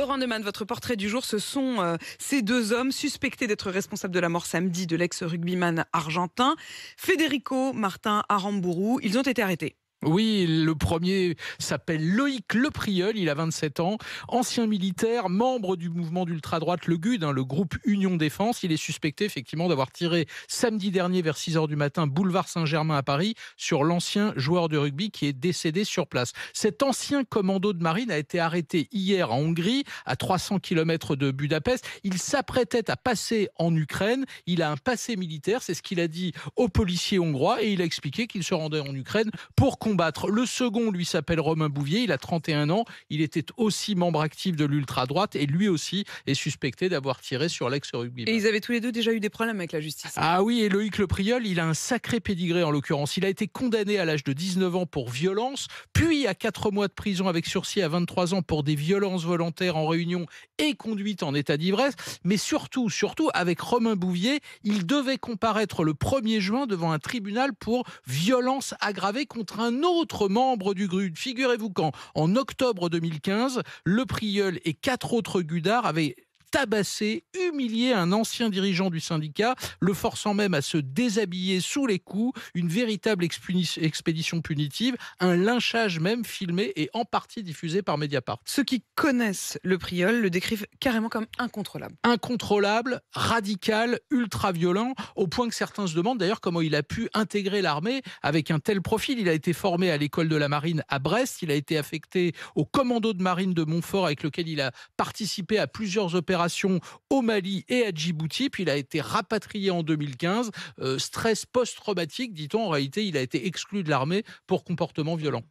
Laurent Neumann, votre portrait du jour, ce sont euh, ces deux hommes suspectés d'être responsables de la mort samedi de l'ex-rugbyman argentin, Federico Martin Aramburu. Ils ont été arrêtés. Oui, le premier s'appelle Loïc Leprieul, il a 27 ans, ancien militaire, membre du mouvement d'ultra-droite Le GUD, hein, le groupe Union Défense. Il est suspecté effectivement d'avoir tiré samedi dernier vers 6h du matin, boulevard Saint-Germain à Paris, sur l'ancien joueur de rugby qui est décédé sur place. Cet ancien commando de marine a été arrêté hier en Hongrie, à 300 km de Budapest. Il s'apprêtait à passer en Ukraine. Il a un passé militaire, c'est ce qu'il a dit aux policiers hongrois et il a expliqué qu'il se rendait en Ukraine pour combattre. Le second, lui, s'appelle Romain Bouvier, il a 31 ans, il était aussi membre actif de l'ultra-droite et lui aussi est suspecté d'avoir tiré sur l'ex-rugby. Et ils avaient tous les deux déjà eu des problèmes avec la justice. Ah oui, et Loïc Le Priol, il a un sacré pédigré en l'occurrence. Il a été condamné à l'âge de 19 ans pour violence, puis à 4 mois de prison avec sursis à 23 ans pour des violences volontaires en réunion et conduite en état d'ivresse. Mais surtout, surtout, avec Romain Bouvier, il devait comparaître le 1er juin devant un tribunal pour violence aggravée contre un autre membre du GRUD. Figurez-vous quand, en octobre 2015, le Prieul et quatre autres Gudards avaient tabasser, humilier un ancien dirigeant du syndicat, le forçant même à se déshabiller sous les coups, une véritable expédition punitive, un lynchage même filmé et en partie diffusé par Mediapart. Ceux qui connaissent le Priol le décrivent carrément comme incontrôlable. Incontrôlable, radical, ultra-violent, au point que certains se demandent d'ailleurs comment il a pu intégrer l'armée avec un tel profil. Il a été formé à l'école de la marine à Brest, il a été affecté au commando de marine de Montfort avec lequel il a participé à plusieurs opérations au Mali et à Djibouti, puis il a été rapatrié en 2015. Euh, stress post-traumatique, dit-on, en réalité, il a été exclu de l'armée pour comportement violent.